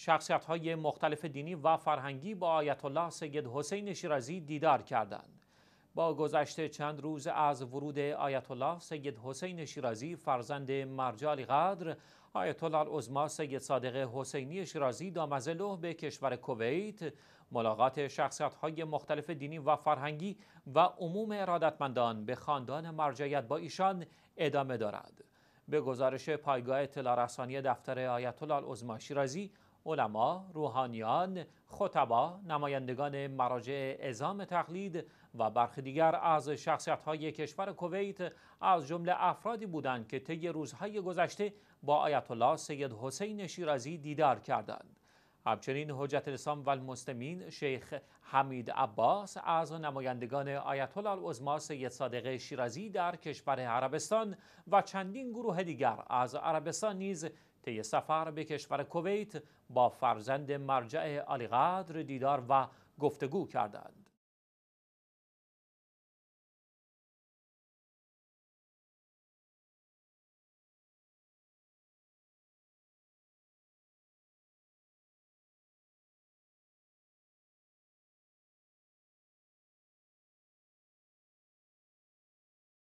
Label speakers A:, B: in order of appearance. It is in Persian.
A: شخصیت های مختلف دینی و فرهنگی با آیت الله سید حسین شیرازی دیدار کردند. با گذشته چند روز از ورود آیت الله سید حسین شیرازی فرزند مرجال قدر آیت الله العظما سید صادق حسینی شیرازی دامزلو به کشور کویت ملاقات شخصیت های مختلف دینی و فرهنگی و عموم ارادتمندان به خاندان مرجعیت با ایشان ادامه دارد. به گزارش پایگاه اطلاع دفتر آیت الله شیرازی علما، روحانیان، خطبا، نمایندگان مراجع ازام تقلید و برخی دیگر از های کشور کویت از جمله افرادی بودند که طی روزهای گذشته با آیت الله سید حسین شیرازی دیدار کردند. همچنین حجت الاسلام و المسلمین شیخ حمید عباس از نمایندگان آیت الله العظما سید صادق شیرازی در کشور عربستان و چندین گروه دیگر از عربستان نیز طی سفر به کشور کویت با فرزند مرجع عالیقدر دیدار و گفتگو کردند